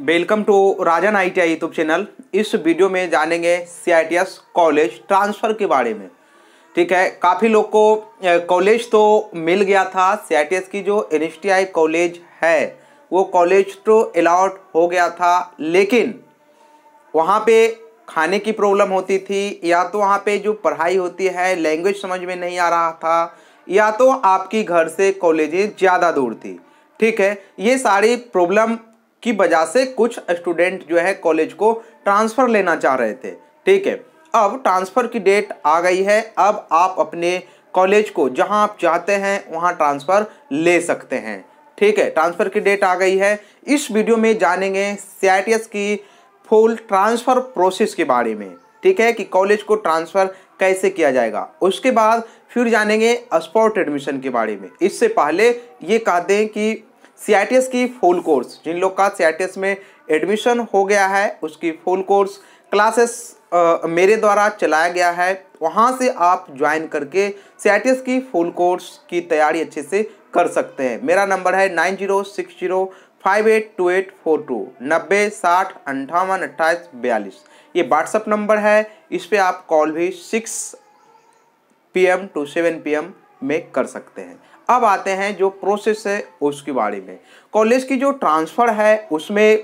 welcome to Rajan I T YouTube channel इस video में जानेंगे सी कॉलेज ट्रांसफ़र के बारे में ठीक है काफ़ी लोग को कॉलेज तो मिल गया था सी की जो एन कॉलेज है वो कॉलेज तो अलाउट हो गया था लेकिन वहाँ पे खाने की प्रॉब्लम होती थी या तो वहाँ पे जो पढ़ाई होती है लैंग्वेज समझ में नहीं आ रहा था या तो आपकी घर से कॉलेजें ज़्यादा दूर थी ठीक है ये सारी प्रॉब्लम की वजह से कुछ स्टूडेंट जो है कॉलेज को ट्रांसफ़र लेना चाह रहे थे ठीक है अब ट्रांसफ़र की डेट आ गई है अब आप अपने कॉलेज को जहां आप चाहते हैं वहां ट्रांसफ़र ले सकते हैं ठीक है ट्रांसफ़र की डेट आ गई है इस वीडियो में जानेंगे सी की फुल ट्रांसफ़र प्रोसेस के बारे में ठीक है कि कॉलेज को ट्रांसफ़र कैसे किया जाएगा उसके बाद फिर जानेंगे स्पॉट एडमिशन के बारे में इससे पहले ये कहते हैं कि सी की फुल कोर्स जिन लोग का सी में एडमिशन हो गया है उसकी फुल कोर्स क्लासेस मेरे द्वारा चलाया गया है वहाँ से आप ज्वाइन करके सी की फुल कोर्स की तैयारी अच्छे से कर सकते हैं मेरा नंबर है nine zero six zero five eight two eight four two नब्बे साठ अंठावन अट्ठाईस बयालीस ये व्हाट्सअप नंबर है इस पर आप कॉल भी six P two seven P में कर सकते हैं अब आते हैं जो प्रोसेस है उसके बारे में कॉलेज की जो ट्रांसफ़र है उसमें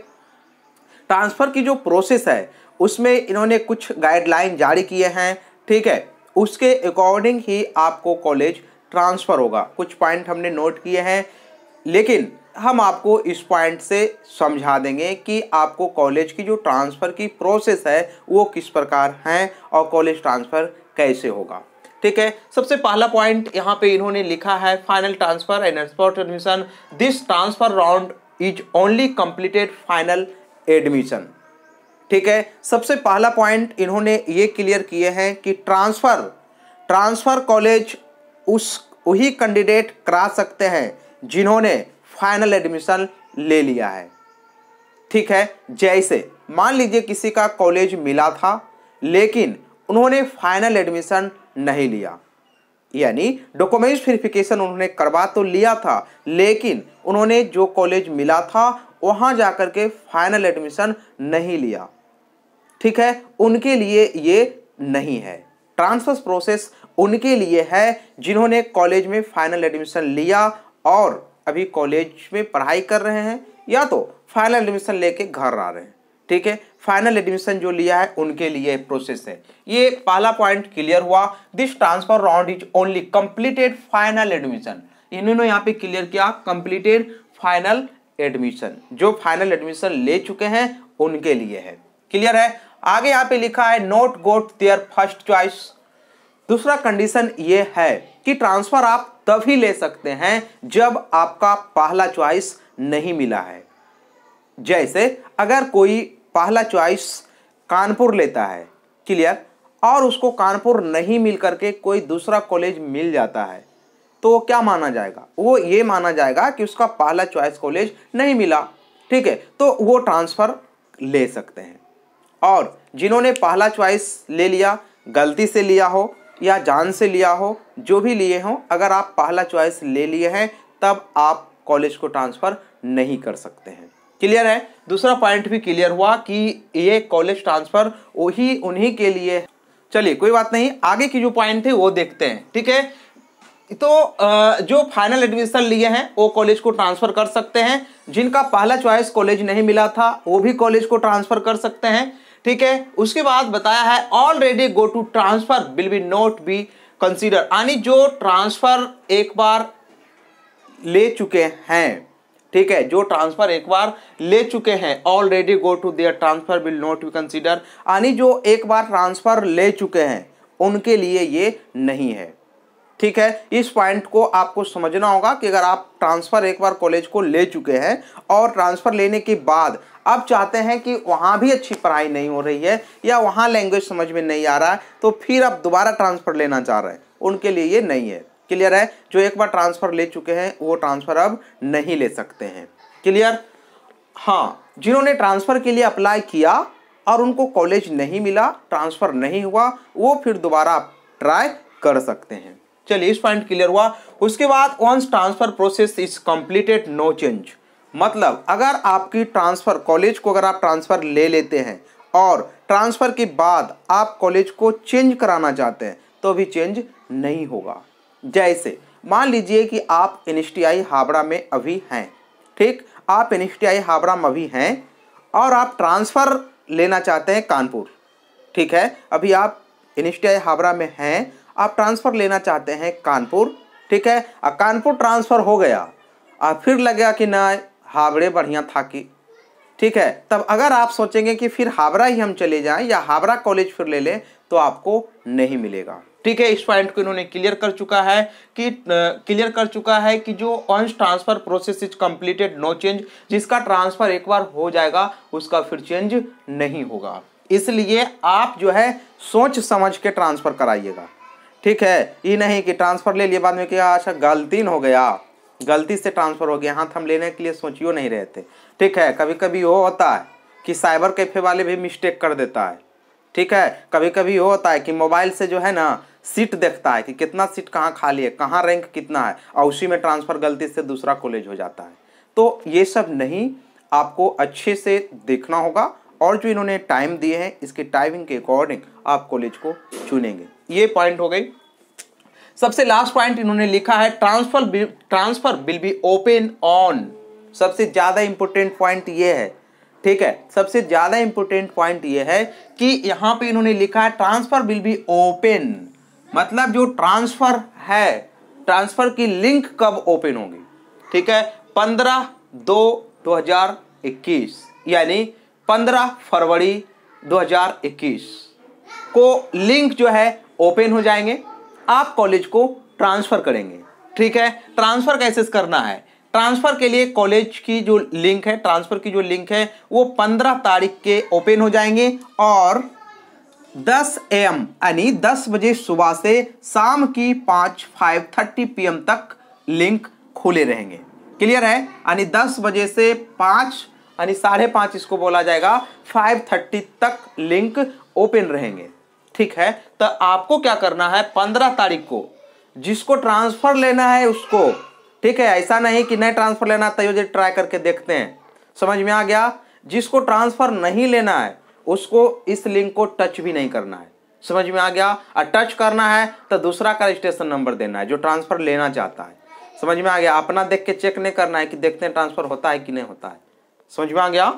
ट्रांसफ़र की जो प्रोसेस है उसमें इन्होंने कुछ गाइडलाइन जारी किए हैं ठीक है उसके अकॉर्डिंग ही आपको कॉलेज ट्रांसफ़र होगा कुछ पॉइंट हमने नोट किए हैं लेकिन हम आपको इस पॉइंट से समझा देंगे कि आपको कॉलेज की जो ट्रांसफ़र की प्रोसेस है वो किस प्रकार हैं और कॉलेज ट्रांसफ़र कैसे होगा ठीक है सबसे पहला पॉइंट यहाँ पे इन्होंने लिखा है final transfer and export admission this transfer round is only completed final admission ठीक है सबसे पहला पॉइंट इन्होंने ये क्लियर किए हैं कि ट्रांसफर ट्रांसफर कॉलेज उस वही कैंडिडेट करा सकते हैं जिन्होंने फाइनल एडमिशन ले लिया है ठीक है जैसे मान लीजिए किसी का कॉलेज मिला था लेकिन उन्होंने फाइनल एडमिशन नहीं लिया यानी डॉक्यूमेंट्स वेरिफिकेशन उन्होंने करवा तो लिया था लेकिन उन्होंने जो कॉलेज मिला था वहाँ जा कर के फाइनल एडमिशन नहीं लिया ठीक है उनके लिए ये नहीं है ट्रांसफर प्रोसेस उनके लिए है जिन्होंने कॉलेज में फाइनल एडमिशन लिया और अभी कॉलेज में पढ़ाई कर रहे हैं या तो फाइनल एडमिशन लेके घर आ रहे हैं ठीक है फाइनल एडमिशन जो लिया है उनके लिए प्रोसेस है ये पहला पॉइंट क्लियर हुआ this transfer round is only completed final admission इन्होंने यहाँ पे क्लियर किया कंप्लीटेड फाइनल एडमिशन जो फाइनल एडमिशन ले चुके हैं उनके लिए है क्लियर है आगे यहाँ पे लिखा है not got their first choice दूसरा कंडीशन ये है कि ट्रांसफर आप तभी ले सकते हैं जब आपका पहला चॉइस नहीं मिला है जैसे अगर कोई पहला चॉइस कानपुर लेता है क्लियर और उसको कानपुर नहीं मिल करके कोई दूसरा कॉलेज मिल जाता है तो वो क्या माना जाएगा वो ये माना जाएगा कि उसका पहला चॉइस कॉलेज नहीं मिला ठीक है तो वो ट्रांसफ़र ले सकते हैं और जिन्होंने पहला चॉइस ले लिया गलती से लिया हो या जान से लिया हो जो भी लिए हों अगर आप पहला चॉइस ले लिए हैं तब आप कॉलेज को ट्रांसफ़र नहीं कर सकते हैं क्लियर है दूसरा पॉइंट भी क्लियर हुआ कि ये कॉलेज ट्रांसफर वही उन्हीं के लिए चलिए कोई बात नहीं आगे की जो पॉइंट थी वो देखते हैं ठीक है तो जो फाइनल एडमिशन लिए हैं वो कॉलेज को ट्रांसफ़र कर सकते हैं जिनका पहला चॉइस कॉलेज नहीं मिला था वो भी कॉलेज को ट्रांसफ़र कर सकते हैं ठीक है उसके बाद बताया है already go to transfer will be not be consider यानी जो ट्रांसफ़र एक बार ले चुके हैं ठीक है जो ट्रांसफर एक बार ले चुके हैं already go to their transfer will not be consider यानी जो एक बार ट्रांसफर ले चुके हैं उनके लिए ये नहीं है ठीक है इस पॉइंट को आपको समझना होगा कि अगर आप ट्रांसफ़र एक बार कॉलेज को ले चुके हैं और ट्रांसफ़र लेने के बाद अब चाहते हैं कि वहाँ भी अच्छी पढ़ाई नहीं हो रही है या वहाँ लैंग्वेज समझ में नहीं आ रहा है तो फिर आप दोबारा ट्रांसफ़र लेना चाह रहे हैं उनके लिए ये नहीं है क्लियर है जो एक बार ट्रांसफ़र ले चुके हैं वो ट्रांसफ़र अब नहीं ले सकते हैं क्लियर हाँ जिन्होंने ट्रांसफ़र के लिए अप्लाई किया और उनको कॉलेज नहीं मिला ट्रांसफ़र नहीं हुआ वो फिर दोबारा ट्राई कर सकते हैं चलिए इस पॉइंट क्लियर हुआ उसके बाद once transfer process is completed no change मतलब अगर आपकी ट्रांसफ़र कॉलेज को अगर आप ट्रांसफ़र ले लेते हैं और ट्रांसफ़र के बाद आप कॉलेज को चेंज कराना चाहते हैं तो भी चेंज नहीं होगा जैसे मान लीजिए कि आप एन हावड़ा में अभी हैं ठीक आप एन हावड़ा में अभी हैं और आप ट्रांसफ़र लेना चाहते हैं कानपुर ठीक है अभी आप एन हावड़ा में हैं आप ट्रांसफ़र लेना चाहते हैं कानपुर ठीक है और कानपुर ट्रांसफ़र हो गया और फिर लगेगा कि ना हावड़े बढ़िया था कि ठीक है तब अगर आप सोचेंगे कि फिर हावड़ा ही हम चले जाएं या हावड़ा कॉलेज फिर ले लें तो आपको नहीं मिलेगा ठीक है इस पॉइंट को इन्होंने क्लियर कर चुका है कि क्लियर कर चुका है कि जो on transfer process is completed no change जिसका ट्रांसफर एक बार हो जाएगा उसका फिर चेंज नहीं होगा इसलिए आप जो है सोच समझ के ट्रांसफर कराइएगा ठीक है ये नहीं कि ट्रांसफर ले लिए बाद में क्या अच्छा गलती हो गया गलती से ट्रांसफर हो गया हाथ हम लेने के लिए सोचियो नहीं रहते ठीक है कभी कभी वो होता है कि साइबर कैफे वाले भी मिस्टेक कर देता है ठीक है कभी कभी होता है कि मोबाइल से जो है ना सीट देखता है कि कितना सीट कहाँ खाली है कहाँ रैंक कितना है और उसी में ट्रांसफ़र गलती से दूसरा कॉलेज हो जाता है तो ये सब नहीं आपको अच्छे से देखना होगा और जो इन्होंने टाइम दिए हैं इसके टाइमिंग के अकॉर्डिंग आप कॉलेज को चुनेंगे ये पॉइंट हो गई सबसे लास्ट पॉइंट इन्होंने लिखा है transfer transfer will be open on सबसे ज़्यादा इंपॉर्टेंट पॉइंट ये है ठीक है सबसे ज़्यादा इंपॉर्टेंट पॉइंट ये है कि यहाँ पे इन्होंने लिखा है ट्रांसफ़र विल बी ओपन मतलब जो ट्रांसफ़र है ट्रांसफ़र की लिंक कब ओपन होगी ठीक है पंद्रह दो दो हज़ार इक्कीस यानी पंद्रह फरवरी दो हज़ार इक्कीस को लिंक जो है ओपन हो जाएंगे आप कॉलेज को ट्रांसफ़र करेंगे ठीक है ट्रांसफ़र कैसे करना है ट्रांसफ़र के लिए कॉलेज की जो लिंक है ट्रांसफ़र की जो लिंक है वो पंद्रह तारीख के ओपन हो जाएंगे और 10 एम यानी 10 बजे सुबह से शाम की पांच फाइव थर्टी पी तक लिंक खुले रहेंगे क्लियर है यानी 10 बजे से पांच यानी साढ़े पाँच इसको बोला जाएगा थर्टी तक लिंक ओपन रहेंगे ठीक है तो आपको क्या करना है पंद्रह तारीख को जिसको ट्रांसफ़र लेना है उसको ठीक है ऐसा नहीं कि नहीं ट्रांसफ़र लेना तय ट्राई करके देखते हैं समझ में आ गया जिसको ट्रांसफ़र नहीं लेना है उसको इस लिंक को टच भी नहीं करना है समझ में आ गया और टच करना है तो दूसरा का रजिस्ट्रेशन नंबर देना है जो ट्रांसफ़र लेना चाहता है समझ में आ गया अपना देख के चेक नहीं करना है कि देखते हैं ट्रांसफ़र होता है कि नहीं होता है समझ में आ गया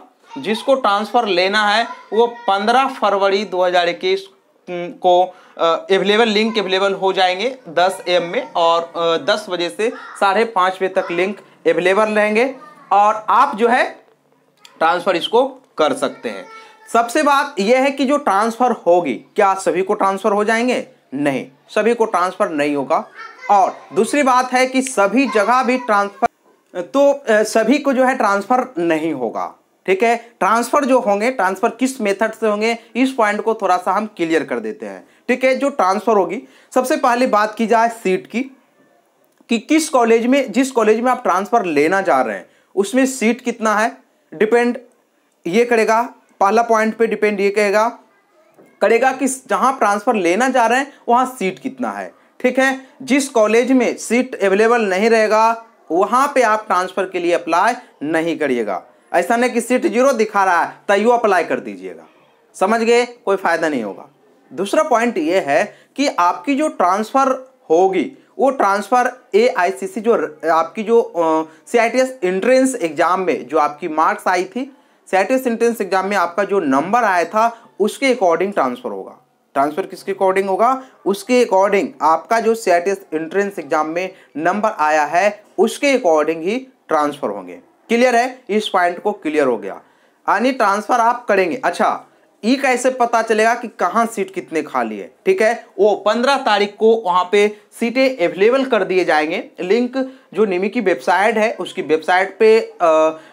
जिसको ट्रांसफ़र लेना है वो पंद्रह फरवरी दो हज़ार इक्कीस को अवेलेबल लिंक अवेलेबल हो जाएंगे 10 एम में और दस बजे से साढ़े पाँच बजे तक लिंक अवेलेबल रहेंगे और आप जो है ट्रांसफ़र इसको कर सकते हैं सबसे बात यह है कि जो ट्रांसफ़र होगी क्या सभी को ट्रांसफ़र हो जाएंगे नहीं सभी को ट्रांसफ़र नहीं होगा और दूसरी बात है कि सभी जगह भी ट्रांसफ़र तो सभी को जो है ट्रांसफ़र नहीं होगा ठीक है ट्रांसफर जो होंगे ट्रांसफर किस मेथड से होंगे इस पॉइंट को थोड़ा सा हम क्लियर कर देते हैं ठीक है जो ट्रांसफर होगी सबसे पहले बात की जाए सीट की कि किस कॉलेज में जिस कॉलेज में आप ट्रांसफर लेना चाह रहे हैं उसमें सीट कितना है डिपेंड ये करेगा पहला पॉइंट पे डिपेंड ये करेगा करेगा कि जहां ट्रांसफर लेना चाह रहे हैं वहां सीट कितना है ठीक है जिस कॉलेज में सीट अवेलेबल नहीं रहेगा वहां पे आप ट्रांसफर के लिए अप्लाई नहीं करिएगा ऐसा नहीं कि सीट जीरो दिखा रहा है तयू अप्लाई कर दीजिएगा समझ गए कोई फायदा नहीं होगा दूसरा पॉइंट ये है कि आपकी जो ट्रांसफ़र होगी वो ट्रांसफ़र ए जो आपकी जो सी आई एंट्रेंस एग्ज़ाम में जो आपकी मार्क्स आई थी सी आई एंट्रेंस एग्ज़ाम में आपका जो नंबर आया था उसके अकॉर्डिंग ट्रांसफ़र होगा ट्रांसफ़र किसके अकॉर्डिंग होगा उसके अकॉर्डिंग आपका जो सी एंट्रेंस एग्ज़ाम में नंबर आया है उसके अकॉर्डिंग ही ट्रांसफ़र होंगे क्लियर है इस पॉइंट को क्लियर हो गया यानी ट्रांसफर आप करेंगे अच्छा ई e कैसे पता चलेगा कि कहाँ सीट कितने खाली है ठीक है वो पंद्रह तारीख को वहाँ पे सीटें अवेलेबल कर दिए जाएंगे लिंक जो निमी की वेबसाइट है उसकी वेबसाइट पे आ,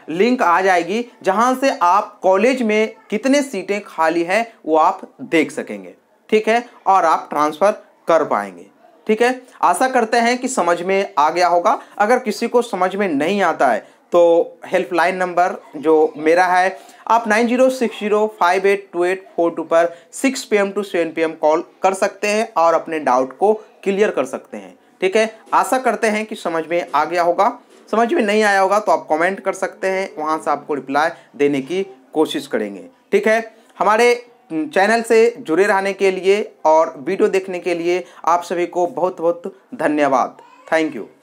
लिंक आ जाएगी जहाँ से आप कॉलेज में कितने सीटें खाली हैं वो आप देख सकेंगे ठीक है और आप ट्रांसफ़र कर पाएंगे ठीक है आशा करते हैं कि समझ में आ गया होगा अगर किसी को समझ में नहीं आता है तो हेल्पलाइन नंबर जो मेरा है आप nine zero six zero five eight two eight four two पर six P M to seven P M call कर सकते हैं और अपने डाउट को क्लियर कर सकते हैं ठीक है आशा करते हैं कि समझ में आ गया होगा समझ में नहीं आया होगा तो आप कमेंट कर सकते हैं वहाँ से आपको रिप्लाई देने की कोशिश करेंगे ठीक है हमारे चैनल से जुड़े रहने के लिए और वीडियो देखने के लिए आप सभी को बहुत बहुत धन्यवाद थैंक यू